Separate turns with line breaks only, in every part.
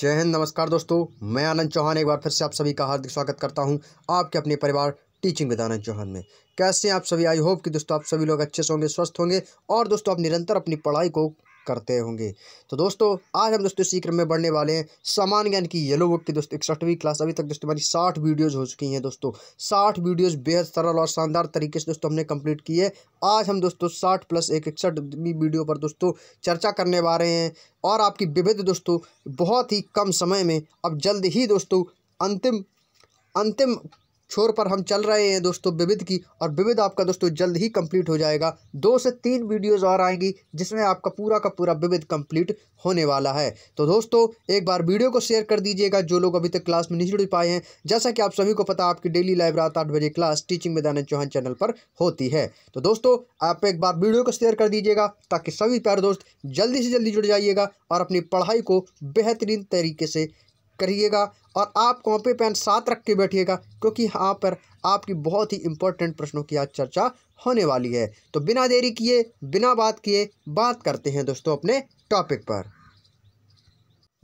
जय हिंद नमस्कार दोस्तों मैं आनंद चौहान एक बार फिर से आप सभी का हार्दिक स्वागत करता हूं आपके अपने परिवार टीचिंग विद आनंद चौहान में कैसे हैं आप सभी आई होप कि दोस्तों आप सभी लोग अच्छे से होंगे स्वस्थ होंगे और दोस्तों आप निरंतर अपनी पढ़ाई को करते होंगे तो दोस्तों आज हम दोस्तों इसी क्रम में बढ़ने वाले हैं सामान ज्ञान की येलो बुक की दोस्तों इकसठवीं क्लास अभी तक दोस्तों हमारी साठ वीडियोज़ हो चुकी हैं दोस्तों साठ वीडियोज़ बेहद सरल और शानदार तरीके से दोस्तों हमने कंप्लीट की है आज हम दोस्तों साठ प्लस एक इकसठवीं वीडियो पर दोस्तों चर्चा करने वा रहे हैं और आपकी विविध दोस्तों बहुत ही कम समय में अब जल्द ही दोस्तों अंतिम अंतिम छोर पर हम चल रहे हैं दोस्तों विविध की और विविध आपका दोस्तों जल्द ही कंप्लीट हो जाएगा दो से तीन वीडियोज़ और आएंगी जिसमें आपका पूरा का पूरा विविध कंप्लीट होने वाला है तो दोस्तों एक बार वीडियो को शेयर कर दीजिएगा जो लोग अभी तक क्लास में नहीं जुड़ पाए हैं जैसा कि आप सभी को पता आपकी डेली लाइव रात आठ बजे क्लास टीचिंग में दानंद चौहान चैनल पर होती है तो दोस्तों आप एक बार वीडियो को शेयर कर दीजिएगा ताकि सभी प्यारे दोस्त जल्दी से जल्दी जुड़ जाइएगा और अपनी पढ़ाई को बेहतरीन तरीके से करिएगा और आप कॉपी पेन साथ रख के बैठिएगा क्योंकि यहाँ पर आपकी बहुत ही इंपॉर्टेंट प्रश्नों की आज चर्चा होने वाली है तो बिना देरी किए बिना बात किए बात करते हैं दोस्तों अपने टॉपिक पर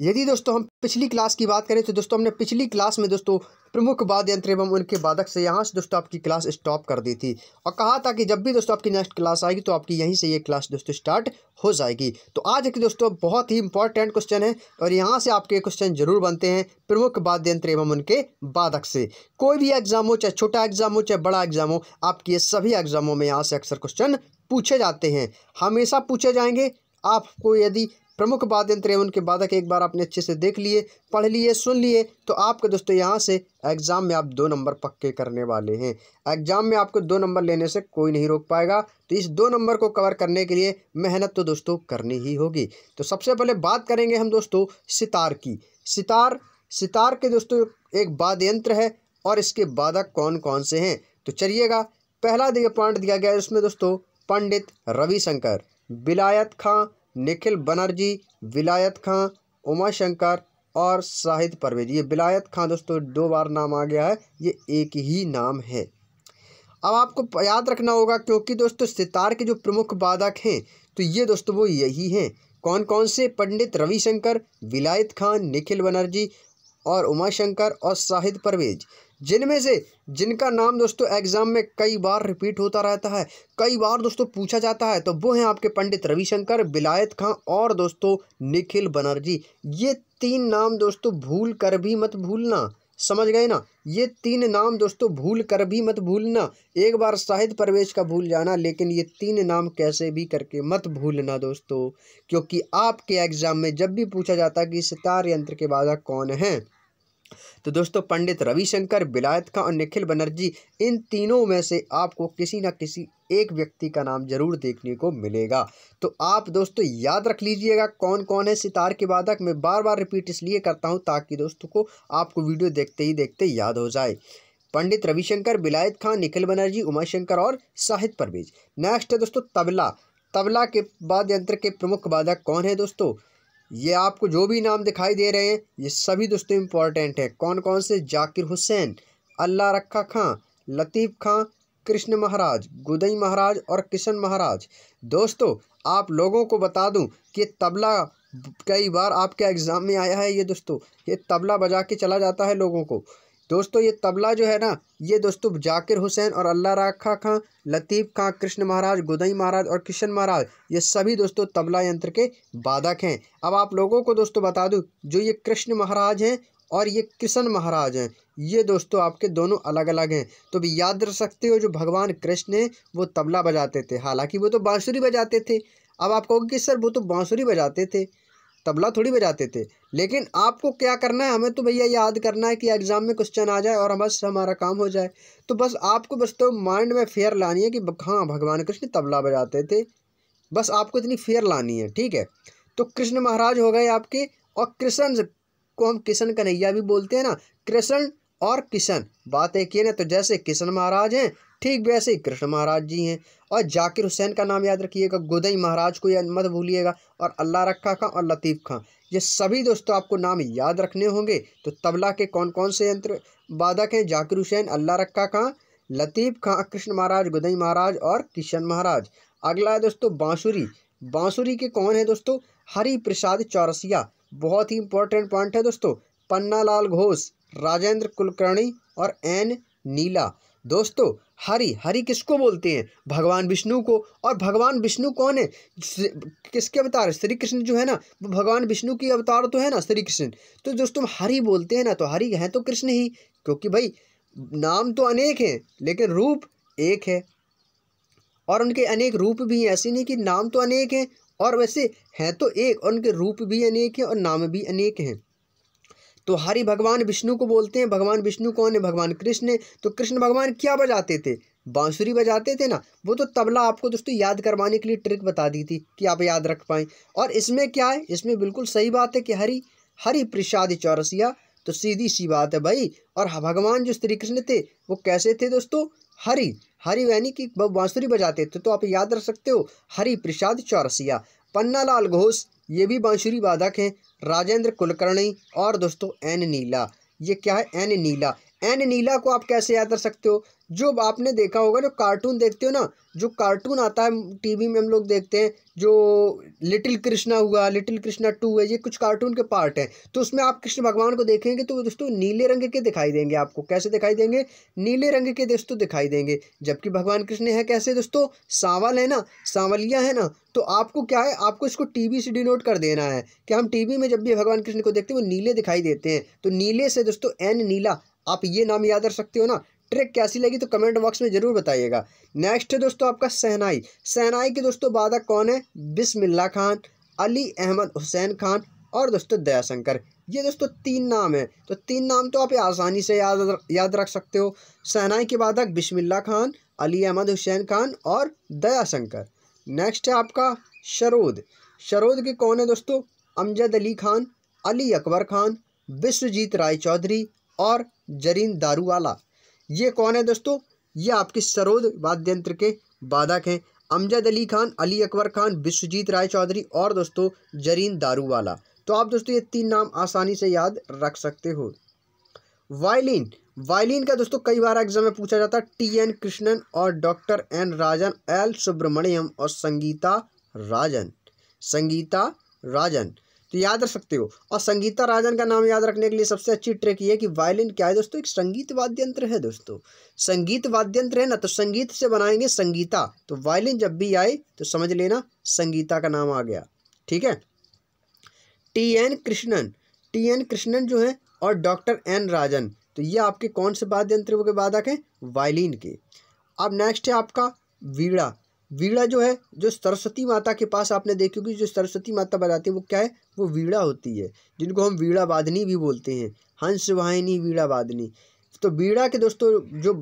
यदि दोस्तों हम पिछली क्लास की बात करें तो दोस्तों हमने पिछली क्लास में दोस्तों प्रमुख वाद्य यंत्र एवं उनके बाधक से यहाँ से दोस्तों आपकी क्लास स्टॉप कर दी थी और कहा था कि जब भी दोस्तों आपकी नेक्स्ट क्लास आएगी तो आपकी यहीं से ये क्लास दोस्तों स्टार्ट हो जाएगी तो आज के दोस्तों बहुत ही इंपॉर्टेंट क्वेश्चन है और यहाँ से आपके क्वेश्चन जरूर बनते हैं प्रमुख वाद्य यंत्र एवं उनके बाधक से कोई भी एग्जाम हो चाहे छोटा एग्जाम हो चाहे बड़ा एग्जाम हो आपके ये सभी एग्जामों में यहाँ से अक्सर क्वेश्चन पूछे जाते हैं हमेशा पूछे जाएंगे आपको यदि प्रमुख वाद यंत्र एवं उनके बाधक एक बार आपने अच्छे से देख लिए पढ़ लिए सुन लिए तो आपके दोस्तों यहाँ से एग्ज़ाम में आप दो नंबर पक्के करने वाले हैं एग्ज़ाम में आपको दो नंबर लेने से कोई नहीं रोक पाएगा तो इस दो नंबर को कवर करने के लिए मेहनत तो दोस्तों करनी ही होगी तो सबसे पहले बात करेंगे हम दोस्तों सितार की सितार सितार के दोस्तों एक वाद यंत्र है और इसके बाधक कौन कौन से हैं तो चलिएगा पहला दिव्य पॉइंट दिया गया है उसमें दोस्तों पंडित रविशंकर बिलायत खां निखिल बनर्जी विलायत खां उमा शंकर और शाहिद परवेज ये विलायत खां दोस्तों दो बार नाम आ गया है ये एक ही नाम है अब आपको याद रखना होगा क्योंकि दोस्तों सितार के जो प्रमुख बाधक हैं तो ये दोस्तों वो यही हैं कौन कौन से पंडित रविशंकर विलायत खान निखिल बनर्जी और उमाशंकर और शाहिद परवेज़ जिनमें से जिनका नाम दोस्तों एग्ज़ाम में कई बार रिपीट होता रहता है कई बार दोस्तों पूछा जाता है तो वो हैं आपके पंडित रविशंकर बिलायत खां और दोस्तों निखिल बनर्जी ये तीन नाम दोस्तों भूल कर भी मत भूलना समझ गए ना ये तीन नाम दोस्तों भूल कर भी मत भूलना एक बार शाहिद परवेज का भूल जाना लेकिन ये तीन नाम कैसे भी करके मत भूलना दोस्तों क्योंकि आपके एग्ज़ाम में जब भी पूछा जाता कि सितार यंत्र के बाधा कौन हैं तो दोस्तों पंडित रविशंकर बिलायत खां और निखिल बनर्जी इन तीनों में से आपको किसी ना किसी एक व्यक्ति का नाम जरूर देखने को मिलेगा तो आप दोस्तों याद रख लीजिएगा कौन कौन है सितार के वादक मैं बार बार रिपीट इसलिए करता हूँ ताकि दोस्तों को आपको वीडियो देखते ही देखते याद हो जाए पंडित रविशंकर बिलायत खां निखिल बनर्जी उमाशंकर और साहिद परवेज नेक्स्ट है दोस्तों तबला तबला के बाद यंत्र के प्रमुख वादक कौन है दोस्तों ये आपको जो भी नाम दिखाई दे रहे हैं ये सभी दोस्तों इम्पॉर्टेंट हैं कौन कौन से जाकिर हुसैन अल्लाह रखा खां लतीफ़ खां कृष्ण महाराज गुदई महाराज और किशन महाराज दोस्तों आप लोगों को बता दूं कि तबला कई बार आपके एग्ज़ाम में आया है ये दोस्तों ये तबला बजा के चला जाता है लोगों को दोस्तों ये तबला जो है ना ये दोस्तों जाकिर हुसैन और अल्लाह राखा खां लतीफ़ खां कृष्ण महाराज गुदई महाराज और किशन महाराज ये सभी दोस्तों तबला यंत्र के बाधक हैं अब आप लोगों को दोस्तों बता दूं जो ये कृष्ण महाराज हैं और ये किशन महाराज हैं ये दोस्तों आपके दोनों अलग अलग हैं तो भी याद रख सकते हो जो भगवान कृष्ण हैं वो तबला बजाते थे हालांकि वो तो बाँसुरी बजाते थे अब आप कहोगे कि सर वो तो बाँसुरी बजाते थे तबला थोड़ी बजाते थे लेकिन आपको क्या करना है हमें तो भैया याद करना है कि एग्ज़ाम में क्वेश्चन आ जाए और हम बस हमारा काम हो जाए तो बस आपको बस तो माइंड में फेयर लानी है कि हाँ भगवान कृष्ण तबला बजाते थे बस आपको इतनी फेयर लानी है ठीक है तो कृष्ण महाराज हो गए आपके और कृष्ण को हम किशन कन्हैया भी बोलते हैं ना कृष्ण और किशन बात एक ही ना तो जैसे किशन महाराज हैं ठीक वैसे ही कृष्ण महाराज जी हैं और जाकिर हुसैन का नाम याद रखिएगा गोदई महाराज को याद मत भूलिएगा और अल्लाह रखा खां और लतीफ़ खां ये सभी दोस्तों आपको नाम याद रखने होंगे तो तबला के कौन कौन से यंत्र वादक हैं जाकिर हुसैन अल्लाह रखा खां लतीफ़ खां कृष्ण महाराज गुदई महाराज और किशन महाराज अगला है दोस्तों बाँसुरी बाँसुरी के कौन है दोस्तों हरी प्रसाद चौरसिया बहुत ही इंपॉर्टेंट पॉइंट है दोस्तों पन्ना लाल घोष राजेंद्र कुलकर्णी और एन नीला दोस्तों हरि हरि किसको बोलते हैं भगवान विष्णु को और भगवान विष्णु कौन है किसके अवतार श्री कृष्ण जो है ना वो भगवान विष्णु की अवतार तो है ना श्री कृष्ण तो दोस्तों हरि बोलते हैं ना तो हरि हैं तो कृष्ण ही क्योंकि भाई नाम तो अनेक हैं लेकिन रूप एक है और उनके अनेक रूप भी हैं ऐसे नहीं कि नाम तो अनेक हैं और वैसे हैं तो एक और उनके रूप भी अनेक हैं और नाम भी अनेक हैं तो हरि भगवान विष्णु को बोलते हैं भगवान विष्णु कौन है भगवान कृष्ण तो कृष्ण भगवान क्या बजाते थे बांसुरी बजाते थे ना वो तो तबला आपको दोस्तों याद करवाने के लिए ट्रिक बता दी थी कि आप याद रख पाएँ और इसमें क्या है इसमें बिल्कुल सही बात है कि हरी हरी प्रसाद चौरसिया तो सीधी सी बात है भाई और भगवान जो श्री कृष्ण थे वो कैसे थे दोस्तों हरी हरी यानी कि बांसुरी बजाते थे तो आप याद रख सकते हो हरी प्रसाद चौरसिया पन्नालाल घोष ये भी बांसुरी वादक हैं राजेंद्र कुलकर्णी और दोस्तों एन नीला ये क्या है एन नीला एन नीला को आप कैसे याद कर सकते हो जो आपने देखा होगा जो कार्टून देखते हो ना जो कार्टून आता है टीवी में हम लोग देखते हैं जो लिटिल कृष्णा हुआ लिटिल कृष्णा टू है ये कुछ कार्टून के पार्ट हैं तो उसमें आप कृष्ण भगवान को देखेंगे तो दोस्तों नीले रंग के दिखाई देंगे आपको कैसे दिखाई देंगे नीले रंग के दोस्तों दिखाई देंगे जबकि भगवान कृष्ण है कैसे दोस्तों सांवल है ना सांवलिया है ना तो आपको क्या है आपको इसको टीवी से डिनोट कर देना है कि हम टीवी में जब भी भगवान कृष्ण को देखते हैं वो नीले दिखाई देते हैं तो नीले से दोस्तों एन नीला आप ये नाम याद रख सकते हो ना ट्रिक कैसी लगी तो कमेंट बॉक्स में ज़रूर बताइएगा नेक्स्ट है दोस्तों आपका सहनाई सहनाई के दोस्तों बाधक कौन है बिस्मिल्ला खान अली अहमद हुसैन खान और दोस्तों दयाशंकर ये दोस्तों तीन नाम है तो तीन नाम तो आप आसानी से याद याद रख सकते हो सहनाई के बाधक बिस्मिल्ला खान अली अहमद हुसैन खान और दयाशंकर नेक्स्ट है आपका शरोद शरोद के कौन है दोस्तों अमजद अली खान अली अकबर खान विश्वजीत राय चौधरी और जरीन दारूवाला ये कौन है दोस्तों ये आपके सरोद वाद्य यंत्र के वादक हैं अमजद अली खान अली अकबर खान विश्वजीत राय चौधरी और दोस्तों जरीन दारूवाला तो आप दोस्तों ये तीन नाम आसानी से याद रख सकते हो वायलिन वायलिन का दोस्तों कई बार एग्जाम में पूछा जाता है टी एन कृष्णन और doctor N Rajan L Subramaniam और संगीता राजन संगीता राजन तो याद रख सकते हो और संगीता राजन का नाम याद रखने के लिए सबसे अच्छी ट्रिक ये कि वायलिन क्या है दोस्तों एक संगीत वाद्य यंत्र है दोस्तों संगीत वाद्य यंत्र है ना तो संगीत से बनाएंगे संगीता तो वायलिन जब भी आए तो समझ लेना संगीता का नाम आ गया ठीक है T N Krishnan T N Krishnan जो है और डॉक्टर एन राजन तो ये आपके कौन से वाद्य यंत्रों के वादक हैं वायलिन के अब नेक्स्ट है आपका वीड़ा वीड़ा जो है जो सरस्वती माता के पास आपने देखी होगी जो सरस्वती माता बजाती है वो क्या है वो वीड़ा होती है जिनको हम वीड़ा वादनी भी बोलते हैं हंस वाहिनी वीड़ा वादनी तो बीड़ा के दोस्तों जो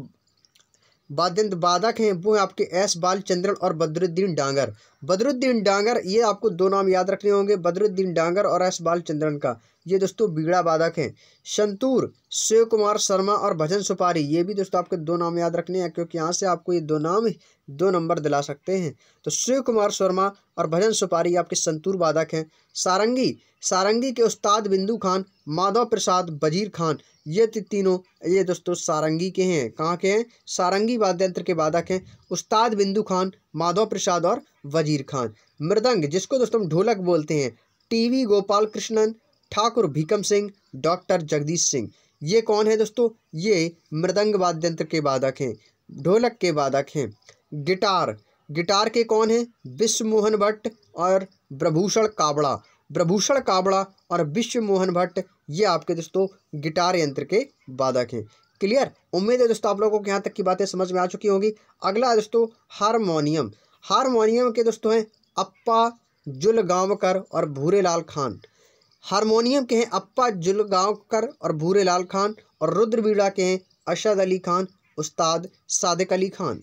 बाद वादक हैं वो हैं आपके एस बालचंद्रन और बदरुद्दीन डांगर बदरुद्दीन डांगर ये आपको दो नाम याद रखने होंगे बदरुद्दीन डांगर और एस बालचंद्रन का ये दोस्तों बीड़ा वादक हैं संतूर शिव कुमार शर्मा और भजन सुपारी ये भी दोस्तों आपके दो नाम याद रखने हैं क्योंकि यहाँ से आपको ये दो नाम दो नंबर दिला सकते हैं तो शिव कुमार शर्मा और भजन सुपारी आपके संतूर वादक हैं सारंगी सारंगी के उस्ताद बिंदु खान माधव प्रसाद बजीर खान ये तीनों ये दोस्तों सारंगी के हैं कहाँ के हैं सारंगी वाद्य यंत्र के वादक हैं उस्ताद बिंदु खान माधव प्रसाद और वजीर खान मृदंग जिसको दोस्तों हम ढोलक बोलते हैं टीवी गोपाल कृष्णन ठाकुर भीकम सिंह डॉक्टर जगदीश सिंह ये कौन है दोस्तों ये मृदंग वाद्य यंत्र के वादक हैं ढोलक के वादक हैं गिटार गिटार के कौन हैं विश्व मोहन भट्ट और प्रभूषण काबड़ा ब्रभूषण काबड़ा और विश्व मोहन भट्ट ये आपके दोस्तों गिटार यंत्र के बाधक हैं क्लियर उम्मीद है दोस्तों आप लोगों को यहाँ तक की बातें समझ में आ चुकी होंगी अगला दोस्तों हारमोनियम हारमोनियम के दोस्तों हैं अप्पा जुलगांवकर और भूरे लाल खान हारमोनियम के हैं अप्पा जुलगांवकर और भूरे लाल खान और रुद्रवीड़ा के हैं अशद अली खान उस्ताद सादिक अली खान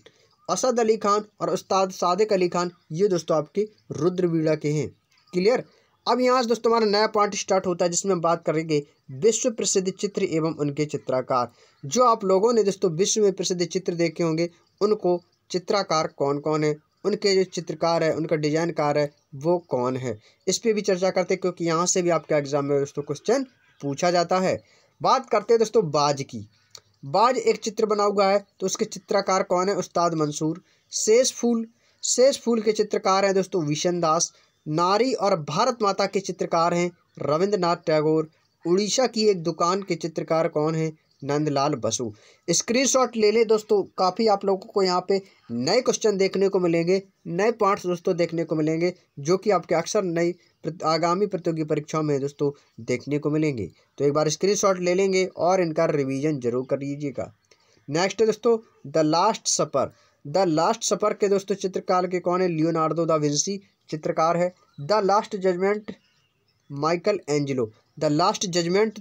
असद अली खान और उस्ताद सादिक अली खान ये दोस्तों आपके रुद्रवीड़ा के हैं क्लियर अब यहाँ से दोस्तों हमारा नया पार्ट स्टार्ट होता है जिसमें हम बात करेंगे विश्व प्रसिद्ध चित्र एवं उनके चित्राकार जो आप लोगों ने दोस्तों विश्व में प्रसिद्ध चित्र देखे होंगे उनको चित्राकार कौन कौन है उनके जो चित्रकार है उनका डिजाइनकार है वो कौन है इस पर भी चर्चा करते हैं क्योंकि यहाँ से भी आपके एग्जाम में दोस्तों क्वेश्चन पूछा जाता है बात करते हैं दोस्तों बाज की बाज एक चित्र बना हुआ है तो उसके चित्रकार कौन है उस्ताद मंसूर शेष फूल शेष फूल के चित्रकार हैं दोस्तों विशन दास नारी और भारत माता के चित्रकार हैं रविंद्रनाथ टैगोर उड़ीसा की एक दुकान के चित्रकार कौन हैं नंदलाल बसु स्क्रीनशॉट ले लें दोस्तों काफ़ी आप लोगों को यहाँ पे नए क्वेश्चन देखने को मिलेंगे नए पार्ट्स दोस्तों देखने को मिलेंगे जो कि आपके अक्सर नई आगामी प्रतियोगी परीक्षाओं में दोस्तों देखने को मिलेंगे तो एक बार स्क्रीनशॉट ले लेंगे और इनका रिवीजन जरूर कर लीजिएगा नेक्स्ट दोस्तों the last supper the last supper के दोस्तों चित्रकार के कौन है लियोनार्डो दा विंसी चित्रकार है the last judgement Michelangelo the last judgement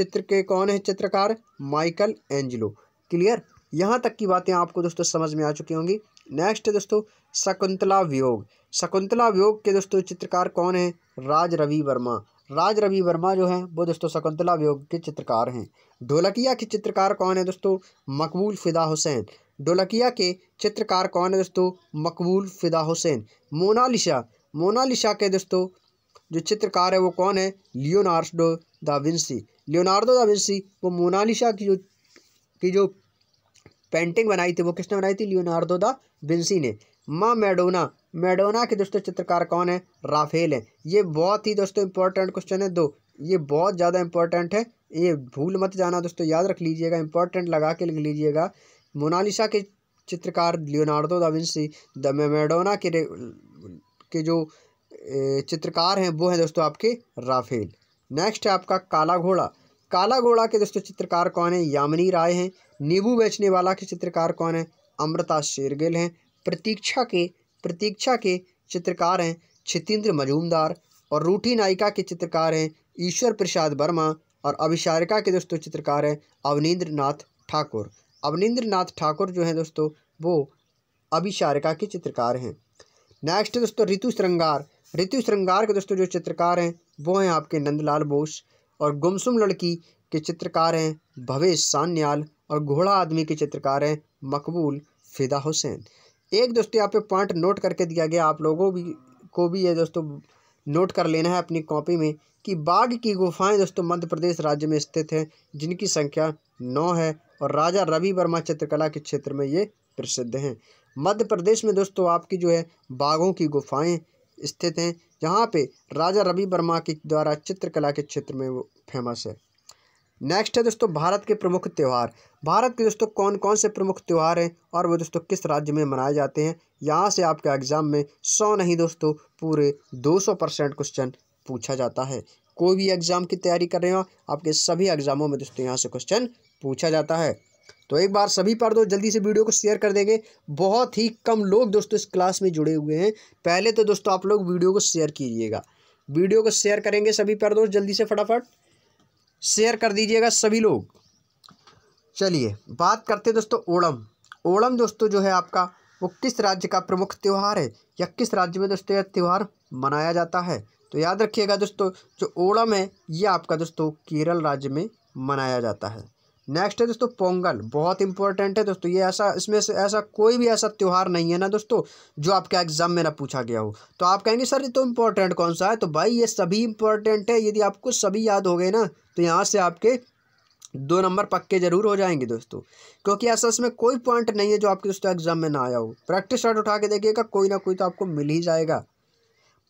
चित्र के कौन है चित्रकार माइकल एंजलो क्लियर यहाँ तक की बातें आपको दोस्तों समझ में आ चुकी होंगी नेक्स्ट दोस्तों शकुंतला वियोग शकुंतला वियोग के दोस्तों चित्रकार कौन है राज रवि वर्मा राज रवि वर्मा जो हैं वो दोस्तों शकुंतला वियोग के चित्रकार हैं ढोलकिया के चित्रकार कौन है दोस्तों मकबूल फिदा हुसैन ढोलकिया के चित्रकार कौन है दोस्तों मकबूल फ़िदा हुसैन मोनालिशा मोनालिशा के दोस्तों जो चित्रकार है वो कौन है Leonardo da Vinci Leonardo da Vinci वो मोनालिशा की जो की जो पेंटिंग बनाई थी वो किसने बनाई थी लियोनार्डो दा विंसी ने माँ मैडोना मैडोना के दोस्तों चित्रकार कौन है राफेल है ये बहुत ही दोस्तों इंपॉर्टेंट क्वेश्चन है दो ये बहुत ज़्यादा इंपॉर्टेंट है ये भूल मत जाना दोस्तों याद रख लीजिएगा इंपॉर्टेंट लगा के लिख लीजिएगा मोनालिसा के चित्रकार लियोनार्डो दा विंसी द मेमेडोना के के जो चित्रकार हैं वो हैं दोस्तों आपके राफेल नेक्स्ट है आपका काला घोड़ा काला घोड़ा के दोस्तों चित्रकार कौन है यामिनी राय हैं नींबू बेचने वाला के चित्रकार कौन है अमृता शेरगिल हैं प्रतीक्षा के प्रतीक्षा के चित्रकार हैं छितेंद्र मजूमदार और रूठी नायिका के चित्रकार हैं ईश्वर प्रसाद वर्मा और अभिशारिका के दोस्तों चित्रकार हैं अवनीन्द्र नाथ ठाकुर अवनिंद्र नाथ ठाकुर जो हैं दोस्तों वो अभिशारिका के चित्रकार हैं नेक्स्ट दोस्तों ऋतु श्रृंगार ऋतु श्रृंगार के दोस्तों जो चित्रकार हैं वो हैं आपके नंदलाल बोस और गुमसुम लड़की के चित्रकार हैं भवेश सान्याल और घोड़ा आदमी के चित्रकार हैं मकबूल फिदा हुसैन एक दोस्तों यहाँ पे पॉइंट नोट करके दिया गया आप लोगों भी को भी ये दोस्तों नोट कर लेना है अपनी कॉपी में कि बाघ की गुफाएं दोस्तों मध्य प्रदेश राज्य में स्थित हैं जिनकी संख्या नौ है और राजा रवि वर्मा चित्रकला के क्षेत्र में ये प्रसिद्ध हैं मध्य प्रदेश में दोस्तों आपकी जो है बाघों की गुफाएं स्थित हैं जहाँ पे राजा रवि वर्मा के द्वारा चित्रकला के क्षेत्र में वो फेमस है नेक्स्ट है दोस्तों भारत के प्रमुख त्यौहार भारत के दोस्तों कौन कौन से प्रमुख त्यौहार हैं और वो दोस्तों किस राज्य में मनाए जाते हैं यहाँ से आपके एग्ज़ाम में सौ नहीं दोस्तों पूरे दो सौ परसेंट क्वेश्चन पूछा जाता है कोई भी एग्ज़ाम की तैयारी कर रहे हो आपके सभी एग्ज़ामों में दोस्तों यहाँ से क्वेश्चन पूछा जाता है तो एक बार सभी पर दो जल्दी से वीडियो को शेयर कर देंगे बहुत ही कम लोग दोस्तों इस क्लास में जुड़े हुए हैं पहले तो दोस्तों आप लोग वीडियो को शेयर कीजिएगा वीडियो को शेयर करेंगे सभी पर दोस्त जल्दी से फटाफट शेयर कर दीजिएगा सभी लोग चलिए बात करते हैं दोस्तों ओणम ओणम दोस्तों जो है आपका वो किस राज्य का प्रमुख त्यौहार है या किस राज्य में दोस्तों यह त्यौहार मनाया जाता है तो याद रखिएगा दोस्तों जो ओणम है ये आपका दोस्तों केरल राज्य में मनाया जाता है नेक्स्ट है दोस्तों पोंगल बहुत इंपॉर्टेंट है दोस्तों ये ऐसा इसमें से ऐसा कोई भी ऐसा त्यौहार नहीं है ना दोस्तों जो आपके एग्जाम में ना पूछा गया हो तो आप कहेंगे सर ये तो इम्पोर्टेंट कौन सा है तो भाई ये सभी इंपॉर्टेंट है यदि आपको सभी याद हो गए ना तो यहाँ से आपके दो नंबर पक्के जरूर हो जाएंगे दोस्तों क्योंकि ऐसा इसमें कोई पॉइंट नहीं है जो आपके दोस्तों एग्जाम में ना आया हो प्रैक्टिस शर्ट उठा के देखिएगा कोई ना कोई तो आपको मिल ही जाएगा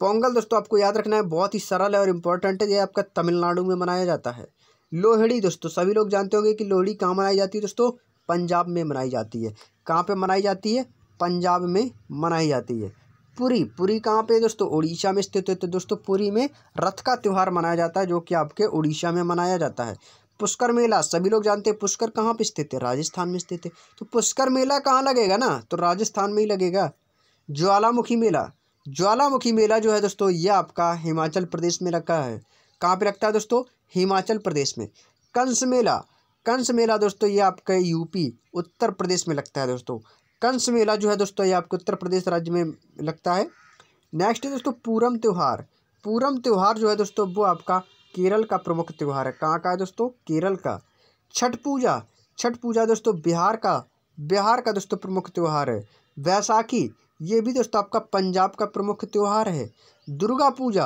पोंगल तो दोस्तों आपको याद रखना है बहुत ही सरल है और इम्पोर्टेंट है ये आपका तमिलनाडु में मनाया जाता है लोहड़ी दोस्तों सभी लोग जानते होंगे कि लोहड़ी कहाँ मनाई जाती है दोस्तों पंजाब में मनाई जाती है कहाँ पे मनाई जाती है पंजाब में मनाई जाती है पुरी पुरी कहाँ पे दोस्तों उड़ीसा में स्थित है तो दोस्तों पुरी में रथ का त्यौहार मनाया जाता है जो कि आपके उड़ीसा में मनाया जाता है पुष्कर मेला सभी लोग जानते हैं पुष्कर कहाँ पर स्थित है राजस्थान में स्थित है तो पुष्कर मेला कहाँ लगेगा ना तो राजस्थान में ही लगेगा ज्वालामुखी मेला ज्वालामुखी मेला जो है दोस्तों यह आपका हिमाचल प्रदेश में रखा है कहाँ पे रखता है दोस्तों हिमाचल प्रदेश में कंस मेला कंस मेला दोस्तों ये आपका यूपी उत्तर प्रदेश में लगता है दोस्तों कंस मेला जो है दोस्तों ये आपके उत्तर प्रदेश राज्य में लगता है नेक्स्ट है दोस्तों पूरम त्यौहार पूरम त्यौहार जो है दोस्तों वो आपका केरल का प्रमुख त्यौहार है कहाँ का है दोस्तों केरल का छठ पूजा छठ पूजा दोस्तों बिहार का बिहार का दोस्तों प्रमुख त्यौहार है वैसाखी ये भी दोस्तों आपका पंजाब का प्रमुख त्यौहार है दुर्गा पूजा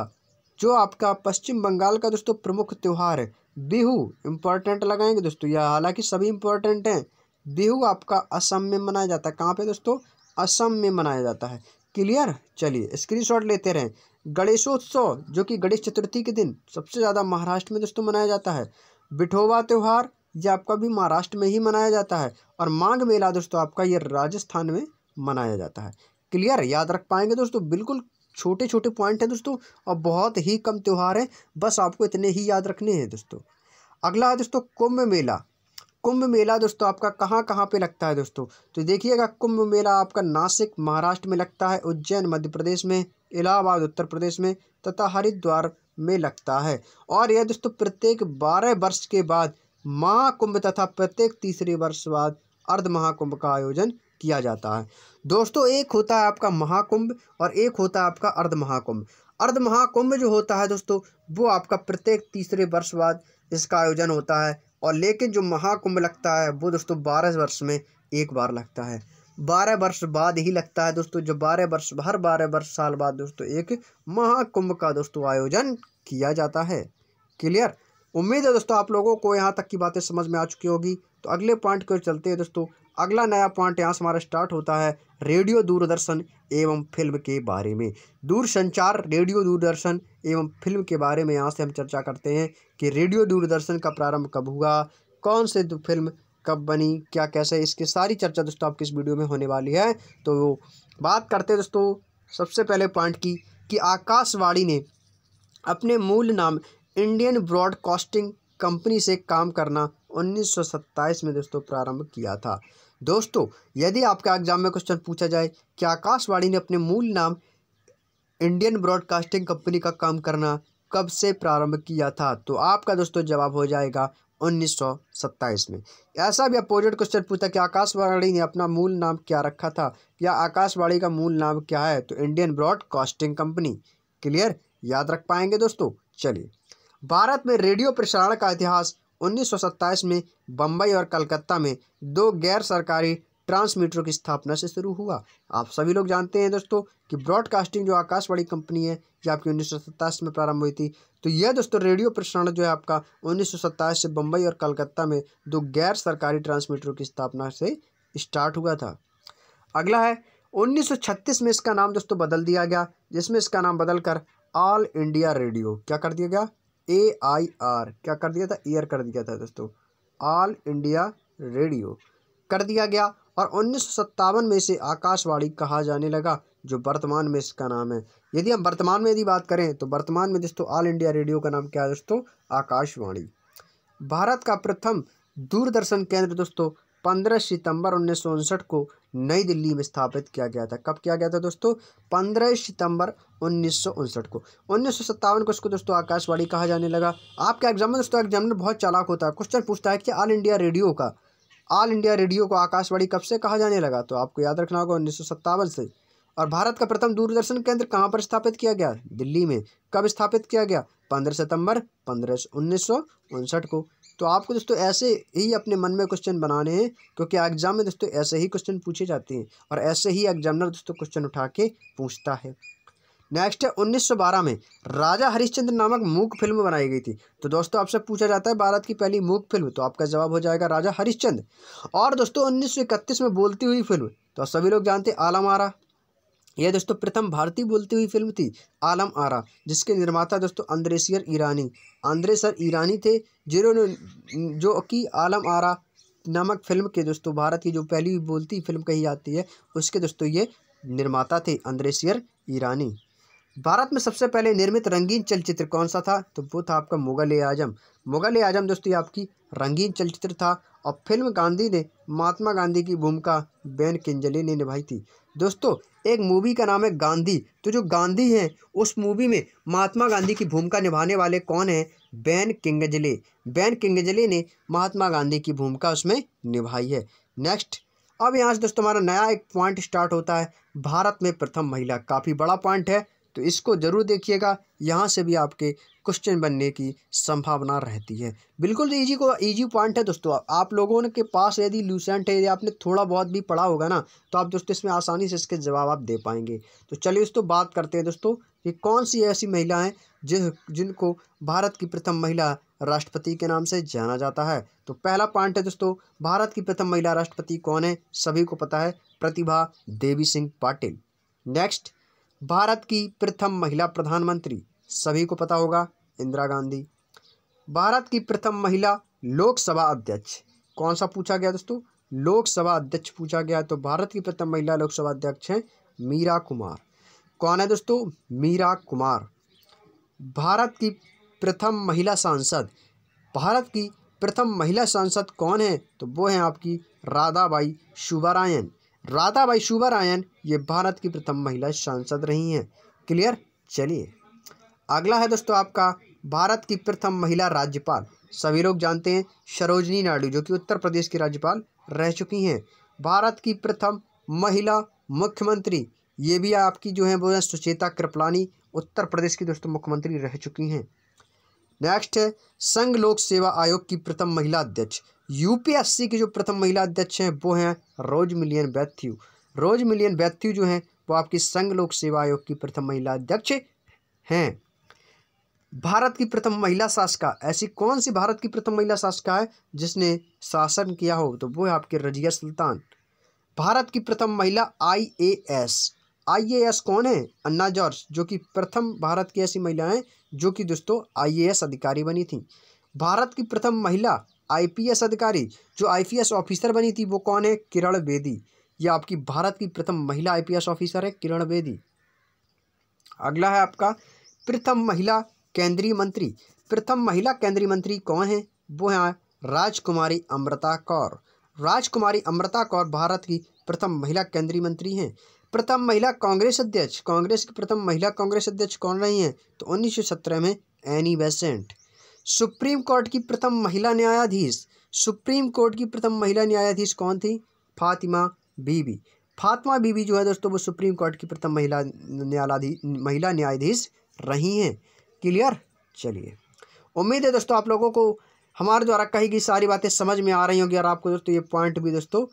जो आपका पश्चिम बंगाल का दोस्तों प्रमुख त्यौहार है बिहू इम्पोर्टेंट लगाएंगे दोस्तों यह हालांकि सभी इम्पोर्टेंट हैं बिहू आपका असम में मनाया जाता है कहाँ पे दोस्तों असम में मनाया जाता है क्लियर चलिए स्क्रीनशॉट लेते रहें गणेशोत्सव जो कि गणेश चतुर्थी के दिन सबसे ज़्यादा महाराष्ट्र में दोस्तों मनाया जाता है बिठोवा त्यौहार ये आपका भी महाराष्ट्र में ही मनाया जाता है और माघ मेला दोस्तों आपका ये राजस्थान में मनाया जाता है क्लियर याद रख पाएंगे दोस्तों बिल्कुल छोटे छोटे पॉइंट हैं दोस्तों और बहुत ही कम त्यौहार हैं बस आपको इतने ही याद रखने हैं दोस्तों अगला है दोस्तों कुंभ मेला कुंभ मेला दोस्तों आपका कहाँ कहाँ पे लगता है दोस्तों तो देखिएगा कुंभ मेला आपका नासिक महाराष्ट्र में लगता है उज्जैन मध्य प्रदेश में इलाहाबाद उत्तर प्रदेश में तथा हरिद्वार में लगता है और यह दोस्तों प्रत्येक बारह वर्ष के बाद महाकुंभ तथा प्रत्येक तीसरे वर्ष बाद अर्ध महाकुंभ का आयोजन किया जाता है दोस्तों एक होता है आपका महाकुंभ और एक होता है आपका अर्ध महाकुंभ अर्ध महाकुंभ जो होता है दोस्तों वो आपका प्रत्येक तीसरे वर्ष बाद इसका आयोजन होता है और लेकिन जो महाकुंभ लगता है वो दोस्तों बारह वर्ष में एक बार लगता है बारह वर्ष बाद ही लगता है दोस्तों जो बारह वर्ष हर बारह वर्ष साल बाद दोस्तों एक महाकुंभ का दोस्तों आयोजन किया जाता है क्लियर उम्मीद है दोस्तों आप लोगों को यहाँ तक की बातें समझ में आ चुकी होगी तो अगले पॉइंट की ओर चलते हैं दोस्तों अगला नया पॉइंट यहाँ से हमारा स्टार्ट होता है रेडियो दूरदर्शन एवं फिल्म के बारे में दूरसंचार रेडियो दूरदर्शन एवं फिल्म के बारे में यहाँ से हम चर्चा करते हैं कि रेडियो दूरदर्शन का प्रारंभ कब हुआ कौन से फिल्म कब बनी क्या कैसे इसकी सारी चर्चा दोस्तों आपकी इस वीडियो में होने वाली है तो बात करते हैं दोस्तों सबसे पहले पॉइंट की कि आकाशवाणी ने अपने मूल नाम इंडियन ब्रॉडकास्टिंग कंपनी से काम करना उन्नीस में दोस्तों प्रारंभ किया था दोस्तों यदि आपका एग्जाम में क्वेश्चन पूछा जाए कि आकाशवाणी ने अपने मूल नाम इंडियन ब्रॉडकास्टिंग कंपनी का काम करना कब से प्रारंभ किया था तो आपका दोस्तों जवाब हो जाएगा उन्नीस में ऐसा भी अपोजिट क्वेश्चन पूछा कि आकाशवाणी ने अपना मूल नाम क्या रखा था या आकाशवाणी का मूल नाम क्या है तो इंडियन ब्रॉडकास्टिंग कंपनी क्लियर याद रख पाएंगे दोस्तों चलिए भारत में रेडियो प्रसारण का इतिहास 1927 में बम्बई और कलकत्ता में दो गैर सरकारी ट्रांसमीटरों की स्थापना से शुरू हुआ आप सभी लोग जानते हैं दोस्तों कि ब्रॉडकास्टिंग जो आकाशवाणी कंपनी है ये आपकी उन्नीस में प्रारंभ हुई थी तो यह दोस्तों रेडियो प्रसारण जो है आपका उन्नीस से बम्बई और कलकत्ता में दो गैर सरकारी ट्रांसमीटरों की स्थापना से स्टार्ट हुआ था अगला है 1936 में इसका नाम दोस्तों बदल दिया गया जिसमें इसका नाम बदलकर ऑल इंडिया रेडियो क्या कर दिया गया ए आई आर क्या कर दिया था ईयर कर दिया था दोस्तों ऑल इंडिया रेडियो कर दिया गया और उन्नीस में इसे आकाशवाणी कहा जाने लगा जो वर्तमान में इसका नाम है यदि हम वर्तमान में यदि बात करें तो वर्तमान में दोस्तों ऑल इंडिया रेडियो का नाम क्या है दोस्तों आकाशवाणी भारत का प्रथम दूरदर्शन केंद्र दोस्तों पंद्रह सितंबर उन्नीस को नई दिल्ली में स्थापित किया गया था कब किया गया था दोस्तों पंद्रह सितंबर उन्नीस को उन्नीस को इसको दोस्तों आकाशवाणी कहा जाने लगा आपका एग्जाम में दोस्तों एग्जामिनर बहुत चालाक होता है क्वेश्चन पूछता है कि ऑल इंडिया रेडियो का ऑल इंडिया रेडियो को आकाशवाणी कब से कहा जाने लगा तो आपको याद रखना होगा उन्नीस से और भारत का प्रथम दूरदर्शन केंद्र कहाँ पर स्थापित किया गया दिल्ली में कब स्थापित किया गया पंद्रह सितंबर पंद्रह उन्नीस को तो आपको दोस्तों ऐसे ही अपने मन में क्वेश्चन बनाने हैं क्योंकि एग्ज़ाम में दोस्तों ऐसे ही क्वेश्चन पूछे जाते हैं और ऐसे ही एग्जामिनर दोस्तों क्वेश्चन उठा के पूछता है नेक्स्ट है उन्नीस में राजा हरिश्चंद्र नामक मूक फिल्म बनाई गई थी तो दोस्तों आपसे पूछा जाता है भारत की पहली मूक फिल्म तो आपका जवाब हो जाएगा राजा हरिश्चंद्र और दोस्तों उन्नीस में बोलती हुई फिल्म तो सभी लोग जानते हैं आलामारा यह दोस्तों प्रथम भारतीय बोलती हुई फिल्म थी आलम आरा जिसके निर्माता दोस्तों अंद्रेसियर ईरानी अंद्रेसर ईरानी थे जिन्होंने जो कि आलम आरा नामक फिल्म के दोस्तों भारत की जो पहली बोलती फिल्म कही जाती है उसके दोस्तों ये निर्माता थे अंद्रेसियर ईरानी भारत में सबसे पहले निर्मित रंगीन चलचित्र कौन सा था तो वो था आपका मुगल ए आजम मुगल ए आजम दोस्तों ये आपकी रंगीन चलचित्र था और फिल्म गांधी ने महात्मा गांधी की भूमिका बैन किंजली ने निभाई थी दोस्तों एक मूवी का नाम है गांधी तो जो गांधी हैं उस मूवी में महात्मा गांधी की भूमिका निभाने वाले कौन हैं बैन किंगजले बैन किंगजले ने महात्मा गांधी की भूमिका उसमें निभाई है नेक्स्ट अब यहाँ से दोस्तों हमारा नया एक पॉइंट स्टार्ट होता है भारत में प्रथम महिला काफ़ी बड़ा पॉइंट है तो इसको ज़रूर देखिएगा यहाँ से भी आपके क्वेश्चन बनने की संभावना रहती है बिल्कुल तो इजी को इजी पॉइंट है दोस्तों आप लोगों के पास यदि लूसेंट है यदि आपने थोड़ा बहुत भी पढ़ा होगा ना तो आप दोस्तों इसमें आसानी से इसके जवाब आप दे पाएंगे तो चलिए दोस्तों बात करते हैं दोस्तों कि कौन सी ऐसी महिला हैं जिन जिनको भारत की प्रथम महिला राष्ट्रपति के नाम से जाना जाता है तो पहला पॉइंट है दोस्तों भारत की प्रथम महिला राष्ट्रपति कौन है सभी को पता है प्रतिभा देवी सिंह पाटिल नेक्स्ट भारत की प्रथम महिला प्रधानमंत्री सभी को पता होगा इंदिरा गांधी भारत की प्रथम महिला लोकसभा अध्यक्ष कौन सा पूछा गया दोस्तों लोकसभा अध्यक्ष पूछा गया तो भारत की प्रथम महिला लोकसभा अध्यक्ष हैं मीरा कुमार कौन है दोस्तों मीरा कुमार भारत की प्रथम महिला सांसद भारत की प्रथम महिला सांसद कौन है तो वो हैं आपकी राधाबाई शुभारायण राधाबाई रायन ये भारत की प्रथम महिला सांसद रही हैं क्लियर चलिए अगला है दोस्तों आपका भारत की प्रथम महिला राज्यपाल सभी लोग जानते हैं सरोजनी नायडू जो कि उत्तर प्रदेश की राज्यपाल रह चुकी हैं भारत की प्रथम महिला मुख्यमंत्री ये भी आपकी जो है वो है सुचेता कृपलानी उत्तर प्रदेश की दोस्तों मुख्यमंत्री रह चुकी हैं नेक्स्ट है संघ लोक सेवा आयोग की प्रथम महिला अध्यक्ष यूपीएससी की जो प्रथम महिला अध्यक्ष हैं वो हैं रोज मिलियन बैथ्यू रोज मिलियन बैथ्यू जो हैं वो आपकी संघ लोक सेवा आयोग की प्रथम महिला अध्यक्ष हैं भारत की प्रथम महिला शासिका ऐसी कौन सी भारत की प्रथम महिला शासिका है जिसने शासन किया हो तो वो है आपके रजिया सुल्तान भारत की प्रथम महिला आईएएस आईएएस कौन है अन्ना जॉर्ज जो कि प्रथम भारत की ऐसी महिला हैं जो कि दोस्तों आईएएस अधिकारी बनी थी भारत की प्रथम महिला आईपीएस अधिकारी जो आईपीएस ऑफिसर बनी थी वो कौन है किरण बेदी ये आपकी भारत की प्रथम महिला आईपीएस ऑफिसर है किरण बेदी अगला है आपका प्रथम महिला केंद्रीय मंत्री प्रथम महिला केंद्रीय मंत्री कौन है वो है राजकुमारी अमृता कौर राजकुमारी अमृता कौर भारत की प्रथम महिला केंद्रीय मंत्री हैं प्रथम महिला कांग्रेस अध्यक्ष कांग्रेस की प्रथम महिला कांग्रेस अध्यक्ष कौन रही हैं तो 1917 में एनी बेसेंट सुप्रीम कोर्ट की प्रथम महिला न्यायाधीश सुप्रीम कोर्ट की प्रथम महिला न्यायाधीश कौन थी फातिमा बीबी फातिमा बीबी जो है दोस्तों वो सुप्रीम कोर्ट की प्रथम महिला न्यायाधी महिला न्यायाधीश रही हैं क्लियर चलिए उम्मीद है दोस्तों आप लोगों को हमारे द्वारा कही गई सारी बातें समझ में आ रही होंगी और आपको दोस्तों ये पॉइंट भी दोस्तों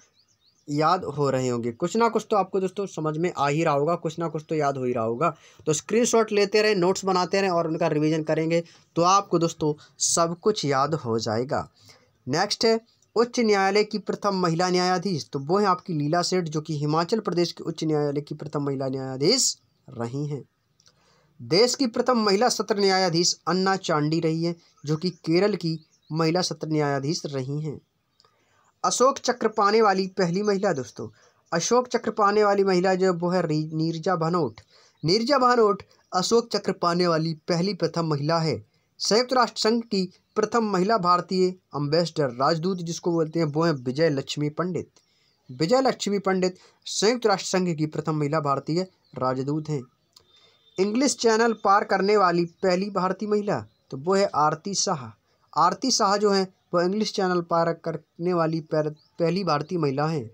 याद हो रहे होंगे कुछ ना कुछ तो आपको दोस्तों समझ में आ ही रहा होगा कुछ ना कुछ तो याद हो ही रहा होगा तो स्क्रीनशॉट लेते रहें नोट्स बनाते रहें और उनका रिवीजन करेंगे तो आपको दोस्तों सब कुछ याद हो जाएगा नेक्स्ट है उच्च न्यायालय की प्रथम महिला न्यायाधीश तो वो है आपकी लीला सेठ जो कि हिमाचल प्रदेश के उच्च न्यायालय की प्रथम महिला न्यायाधीश रही हैं देश की प्रथम महिला सत्र न्यायाधीश अन्ना चांडी रही है जो कि केरल की महिला सत्र न्यायाधीश रही हैं अशोक चक्र पाने वाली पहली महिला दोस्तों अशोक चक्र पाने वाली महिला जो वो है नीरजा भानोट नीरजा भानोट अशोक चक्र पाने वाली पहली प्रथम महिला है संयुक्त राष्ट्र संघ की प्रथम महिला भारतीय अम्बेसडर राजदूत जिसको बोलते हैं वो हैं विजय लक्ष्मी पंडित विजय लक्ष्मी पंडित संयुक्त राष्ट्र संघ की प्रथम महिला भारतीय राजदूत हैं इंग्लिश चैनल पार करने वाली पहली भारतीय महिला तो वो है आरती शाह आरती शाह जो हैं वह इंग्लिश चैनल पार करने वाली पहली भारतीय महिला हैं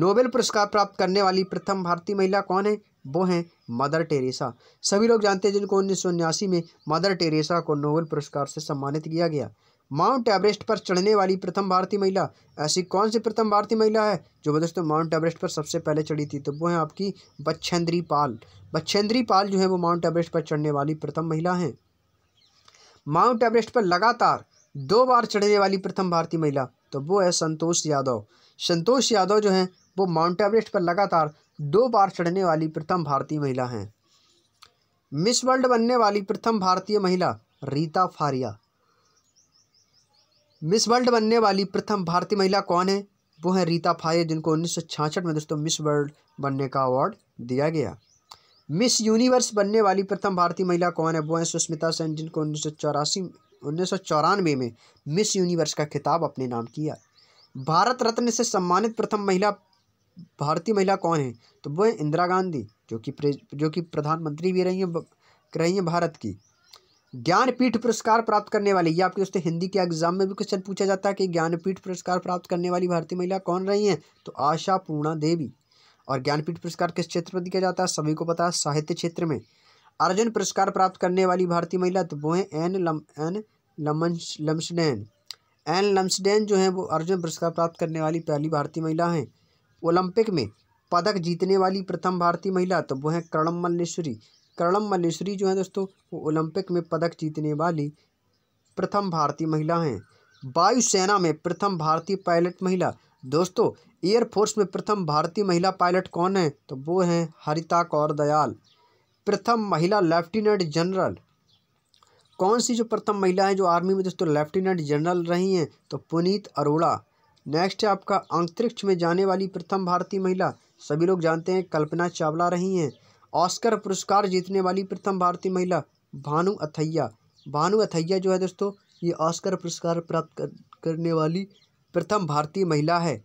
नोबेल पुरस्कार प्राप्त करने वाली प्रथम भारतीय महिला कौन है वो हैं मदर टेरेसा सभी लोग जानते हैं जिनको उन्नीस में मदर टेरेसा को नोबेल पुरस्कार से सम्मानित किया गया माउंट एवरेस्ट पर चढ़ने वाली प्रथम भारतीय महिला ऐसी कौन सी प्रथम भारतीय महिला है जो दोस्तों माउंट एवरेस्ट पर सबसे पहले चढ़ी थी तो वो है आपकी बच्छेंद्री पाल बच्छेंद्री पाल जो है वो माउंट एवरेस्ट पर चढ़ने वाली प्रथम महिला हैं माउंट एवरेस्ट पर लगातार दो बार चढ़ने वाली प्रथम भारतीय महिला तो वो है संतोष यादव संतोष यादव जो हैं वो माउंट एवरेस्ट पर लगातार दो बार चढ़ने वाली प्रथम भारतीय महिला हैं मिस वर्ल्ड बनने वाली प्रथम भारतीय महिला रीता फारिया मिस वर्ल्ड बनने वाली प्रथम भारतीय महिला कौन है वो है रीता फारिया जिनको उन्नीस में दोस्तों मिस वर्ल्ड बनने का अवार्ड दिया गया मिस यूनिवर्स बनने वाली प्रथम भारतीय महिला कौन है वो है सुष्मिता सेन जिनको उन्नीस उन्नीस में मिस यूनिवर्स का खिताब अपने नाम किया भारत रत्न से सम्मानित प्रथम महिला भारतीय महिला कौन है तो वो है इंदिरा गांधी जो कि जो कि प्रधानमंत्री भी रही हैं रही हैं भारत की ज्ञानपीठ पुरस्कार प्राप्त करने वाली ये आपके दोस्तों हिंदी के एग्जाम में भी क्वेश्चन पूछा जाता है कि ज्ञानपीठ पुरस्कार प्राप्त करने वाली भारतीय महिला कौन रही हैं तो आशा पूर्णा देवी और ज्ञानपीठ पुरस्कार किस क्षेत्र में दिया जाता है सभी को पता है साहित्य क्षेत्र में अर्जुन पुरस्कार प्राप्त करने वाली भारतीय महिला तो वो हैं एन लम एन लमंश लम्सडेन एन लम्सडेन जो हैं वो अर्जुन पुरस्कार प्राप्त करने वाली पहली भारतीय महिला हैं ओलंपिक में पदक जीतने वाली प्रथम भारतीय महिला तो वो हैं कर्णम मल्लेश्वरी कर्णम मल्लेश्वरी जो हैं दोस्तों वो ओलंपिक में पदक जीतने वाली प्रथम भारतीय महिला हैं वायुसेना में प्रथम भारतीय पायलट महिला दोस्तों एयरफोर्स में प्रथम भारतीय महिला पायलट कौन है तो वो हैं हरिता कौर दयाल प्रथम महिला लेफ्टिनेंट जनरल कौन सी जो प्रथम महिला है जो आर्मी में दोस्तों लेफ्टिनेंट जनरल रही हैं तो पुनीत अरोड़ा नेक्स्ट है आपका अंतरिक्ष में जाने वाली प्रथम भारतीय महिला सभी लोग जानते हैं कल्पना चावला रही हैं ऑस्कर पुरस्कार जीतने वाली प्रथम भारतीय महिला भानु अथैया भानु अथैया जो है दोस्तों ये ऑस्कर पुरस्कार प्राप्त करने वाली प्रथम भारतीय महिला है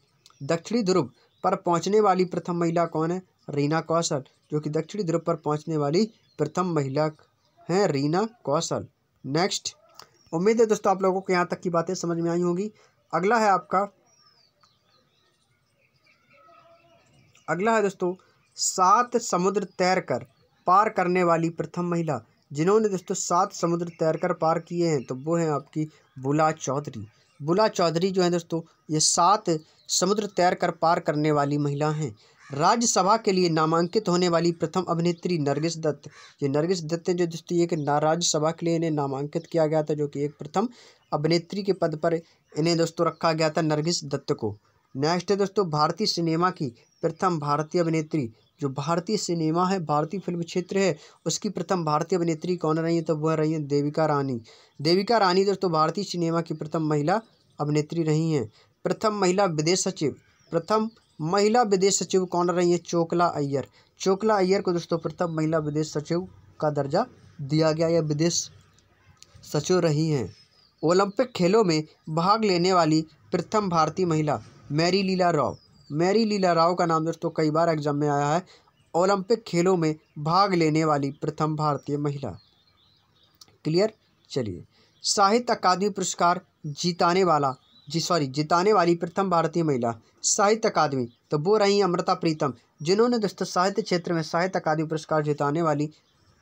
दक्षिणी ध्रुव पर पहुंचने वाली प्रथम महिला कौन है रीना कौशल जो कि दक्षिणी ध्रुव पर पहुंचने वाली प्रथम महिला हैं रीना कौशल नेक्स्ट उम्मीद है दोस्तों आप लोगों को यहाँ तक की बातें समझ में आई होंगी अगला है आपका अगला है दोस्तों सात समुद्र तैरकर पार करने वाली प्रथम महिला जिन्होंने दोस्तों सात समुद्र तैरकर पार किए हैं तो वो हैं आपकी बुला चौधरी बुला चौधरी जो है दोस्तों ये सात समुद्र तैर कर पार करने वाली महिला हैं राज्यसभा के लिए नामांकित होने वाली प्रथम अभिनेत्री नरगिस दत्त ये नरगिस दत्त जो दोस्तों एक राज्यसभा के लिए इन्हें नामांकित किया गया था जो कि एक प्रथम अभिनेत्री के पद पर इन्हें दोस्तों रखा गया था नरगिस दत्त को नेक्स्ट है दोस्तों भारतीय सिनेमा की प्रथम भारतीय अभिनेत्री जो भारतीय सिनेमा है भारतीय फिल्म क्षेत्र है उसकी प्रथम भारतीय अभिनेत्री कौन रही है तो वह रही हैं देविका रानी देविका रानी दोस्तों भारतीय सिनेमा की प्रथम महिला अभिनेत्री रही हैं प्रथम महिला विदेश सचिव प्रथम महिला विदेश सचिव कौन रही हैं चोकला अय्यर चोकला अय्यर को दोस्तों प्रथम महिला विदेश सचिव का दर्जा दिया गया या विदेश सचिव रही हैं ओलंपिक खेलों में भाग लेने वाली प्रथम भारतीय महिला मैरी लीला राव मैरी लीला राव का नाम दोस्तों कई बार एग्जाम में आया है ओलंपिक खेलों में भाग लेने वाली प्रथम भारतीय महिला क्लियर चलिए साहित्य अकादमी पुरस्कार जीताने वाला जी सॉरी जिताने वाली प्रथम भारतीय महिला साहित्य अकादमी तो वो रही अमृता प्रीतम जिन्होंने दोस्तों साहित्य क्षेत्र में साहित्य अकादमी पुरस्कार जिताने वाली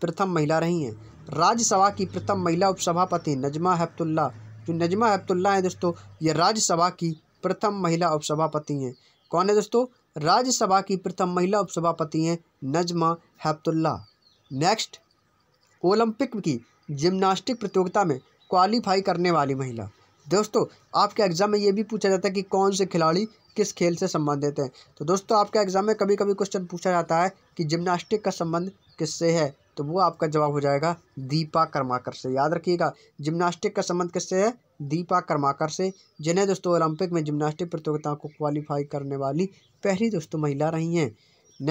प्रथम महिला रही हैं राज्यसभा की प्रथम महिला उपसभापति नजमा हेप्तुल्ला जो नजमा हेप्तुल्ला हैं दोस्तों ये राज्यसभा की प्रथम महिला उपसभापति हैं कौन है दोस्तों राज्यसभा की प्रथम महिला उपसभापति हैं नजमा हेप्तुल्ला नेक्स्ट ओलंपिक की जिम्नास्टिक प्रतियोगिता में क्वालिफाई करने वाली महिला दोस्तों आपके एग्ज़ाम में ये भी पूछा जाता है कि कौन से खिलाड़ी किस खेल से संबंधित हैं तो दोस्तों आपके एग्ज़ाम में कभी कभी क्वेश्चन पूछा जाता है कि जिम्नास्टिक का संबंध किससे है तो वो आपका जवाब हो जाएगा दीपा कर्माकर से याद रखिएगा जिम्नास्टिक का संबंध किससे है दीपा कर्माकर से जिन्हें दोस्तों ओलंपिक में जिम्नास्टिक प्रतियोगिताओं को क्वालिफाई करने वाली पहली दोस्तों महिला रही हैं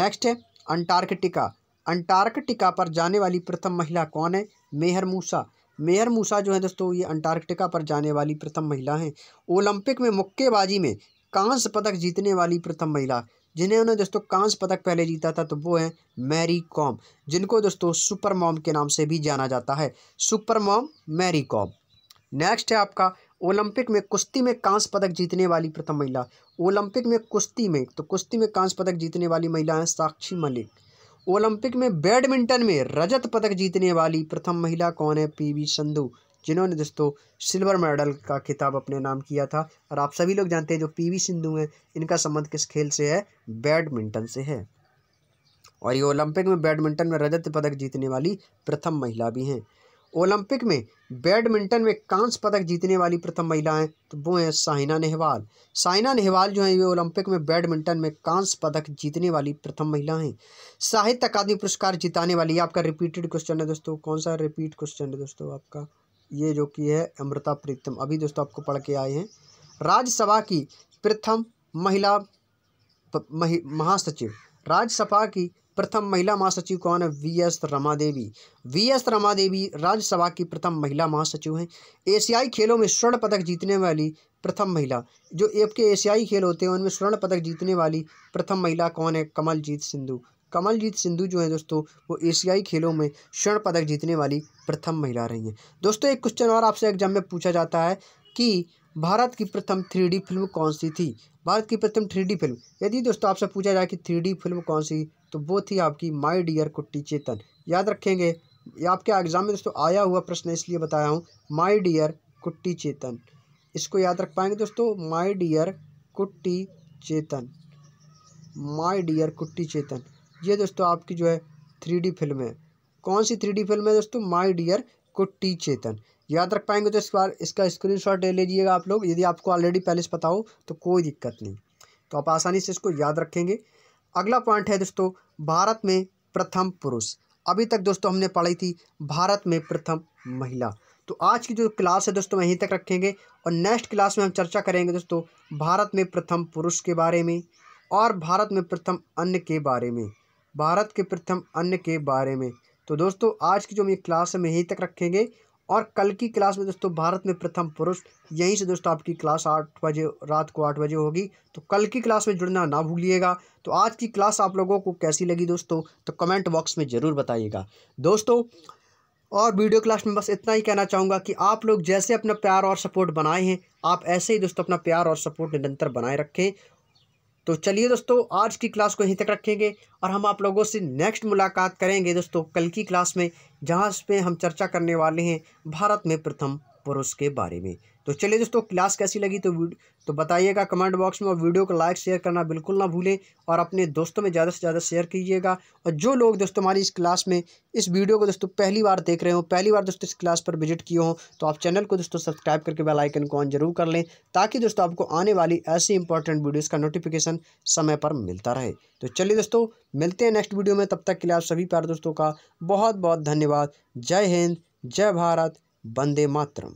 नेक्स्ट है अंटार्कटिका अंटार्कटिका पर जाने वाली प्रथम महिला कौन है मेहर मूसा मेयर मूसा जो है दोस्तों ये अंटार्कटिका पर जाने वाली प्रथम महिला हैं ओलंपिक में मुक्केबाजी में कांस्य पदक जीतने वाली प्रथम महिला जिन्होंने दोस्तों कांस्य पदक पहले जीता था तो वो है मैरी कॉम जिनको दोस्तों सुपर मॉम के नाम से भी जाना जाता है super mom Mary Kom next है आपका ओलंपिक में कुश्ती में कांस्य पदक जीतने वाली प्रथम महिला ओलंपिक में कुश्ती में तो कुश्ती में कांस्य पदक जीतने वाली महिला है साक्षी मलिक ओलंपिक में बैडमिंटन में रजत पदक जीतने वाली प्रथम महिला कौन है पीवी संधू जिन्होंने दोस्तों सिल्वर मेडल का खिताब अपने नाम किया था और आप सभी लोग जानते हैं जो पीवी सिंधु हैं इनका संबंध किस खेल से है बैडमिंटन से है और ये ओलंपिक में बैडमिंटन में रजत पदक जीतने वाली प्रथम महिला भी हैं ओलंपिक में बैडमिंटन में कांस्य पदक जीतने वाली प्रथम महिला हैं तो वो हैं साइना नेहवाल साइना नेहवाल जो हैं वे ओलंपिक में बैडमिंटन में कांस्य पदक जीतने वाली प्रथम महिला हैं साहित्य अकादमी पुरस्कार जिताने वाली आपका रिपीटेड क्वेश्चन है दोस्तों कौन सा रिपीट क्वेश्चन है दोस्तों आपका ये जो कि है अमृता प्रीतम अभी दोस्तों आपको पढ़ के आए हैं राज्यसभा की प्रथम महिला महासचिव राज्यसभा की प्रथम महिला महासचिव कौन है V S Rama Devi V S Rama Devi Rajya Sabha की प्रथम महिला महासचिव हैं एशियाई खेलों में स्वर्ण पदक जीतने वाली प्रथम महिला जो के एशियाई खेल होते हैं उनमें स्वर्ण पदक जीतने वाली प्रथम महिला कौन है कमलजीत सिंधु कमलजीत सिंधु जो है दोस्तों वो एशियाई खेलों में स्वर्ण पदक जीतने वाली प्रथम महिला रही हैं दोस्तों एक क्वेश्चन और आपसे एग्जाम में पूछा जाता है कि भारत की प्रथम थ्री फिल्म कौन सी थी भारत की प्रथम थ्री फिल्म यदि दोस्तों आपसे पूछा जाए कि थ्री फिल्म कौन सी तो वो थी आपकी माई डियर कुट्टी चेतन याद रखेंगे आपके एग्ज़ाम में दोस्तों आया हुआ प्रश्न इसलिए बताया हूँ माई डियर कुट्टी चेतन इसको याद रख पाएंगे दोस्तों माई डियर कुट्टी चेतन माई डियर कुट्टी चेतन ये दोस्तों आपकी जो है थ्री फिल्म है कौन सी थ्री फिल्म है दोस्तों माई डियर कुट्टी चेतन याद रख पाएंगे तो इस बार इसका स्क्रीन शॉट ले लीजिएगा आप लोग यदि आपको ऑलरेडी पहले से पता हो तो कोई दिक्कत नहीं तो आप आसानी से इसको याद रखेंगे अगला पॉइंट है दोस्तों भारत में प्रथम पुरुष अभी तक दोस्तों हमने पढ़ी थी भारत में प्रथम महिला तो आज की जो क्लास है दोस्तों वहीं तक रखेंगे और नेक्स्ट क्लास में हम चर्चा करेंगे दोस्तों भारत में प्रथम पुरुष के बारे में और भारत में प्रथम अन्न के बारे में भारत के प्रथम अन्न के बारे में तो दोस्तों आज की जो हम ये क्लास है हम यहीं तक रखेंगे और कल की क्लास में दोस्तों भारत में प्रथम पुरुष यहीं से दोस्तों आपकी क्लास आठ बजे रात को आठ बजे होगी तो कल की क्लास में जुड़ना ना भूलिएगा तो आज की क्लास आप लोगों को कैसी लगी दोस्तों तो कमेंट बॉक्स में ज़रूर बताइएगा दोस्तों और वीडियो क्लास में बस इतना ही कहना चाहूँगा कि आप लोग जैसे अपना प्यार और सपोर्ट बनाए हैं आप ऐसे ही दोस्तों अपना प्यार और सपोर्ट निरंतर बनाए रखें तो चलिए दोस्तों आज की क्लास को यहीं तक रखेंगे और हम आप लोगों से नेक्स्ट मुलाकात करेंगे दोस्तों कल की क्लास में जहाँ पे हम चर्चा करने वाले हैं भारत में प्रथम पुरुष के बारे में तो चलिए दोस्तों क्लास कैसी लगी तो तो बताइएगा कमेंट बॉक्स में और वीडियो को लाइक शेयर करना बिल्कुल ना भूलें और अपने दोस्तों में ज़्यादा से ज़्यादा शेयर कीजिएगा और जो लोग दोस्तों हमारी इस क्लास में इस वीडियो को दोस्तों पहली बार देख रहे हो पहली बार दोस्तों इस क्लास पर विजिट किए हों तो आप चैनल को दोस्तों सब्सक्राइब करके बेलाइकन को ऑन जरूर कर लें ताकि दोस्तों आपको आने वाली ऐसी इंपॉर्टेंट वीडियोज़ का नोटिफिकेशन समय पर मिलता रहे तो चलिए दोस्तों मिलते हैं नेक्स्ट वीडियो में तब तक के लिए आप सभी प्यार दोस्तों का बहुत बहुत धन्यवाद जय हिंद जय भारत वंदे मातरम